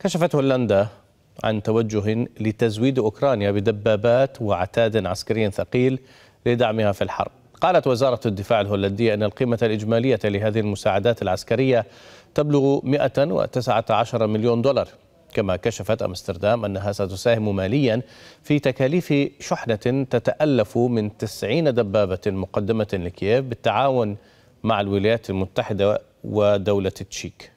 كشفت هولندا عن توجه لتزويد أوكرانيا بدبابات وعتاد عسكري ثقيل لدعمها في الحرب قالت وزارة الدفاع الهولندية أن القيمة الإجمالية لهذه المساعدات العسكرية تبلغ 119 مليون دولار كما كشفت أمستردام أنها ستساهم ماليا في تكاليف شحنة تتألف من 90 دبابة مقدمة لكييف بالتعاون مع الولايات المتحدة ودولة تشيك